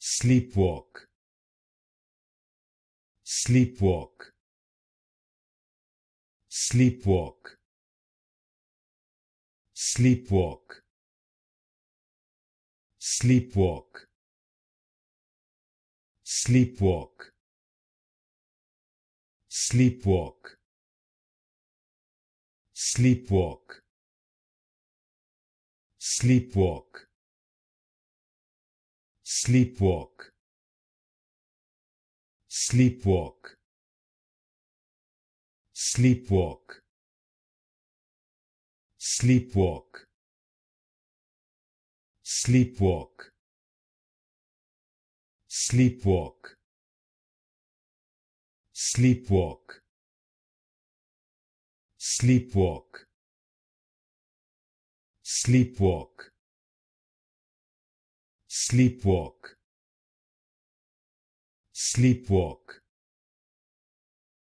sleepwalk sleepwalk sleepwalk sleepwalk sleepwalk sleepwalk sleepwalk sleepwalk sleepwalk sleepwalk sleepwalk sleepwalk sleepwalk sleepwalk sleepwalk sleepwalk sleepwalk sleepwalk sleepwalk sleepwalk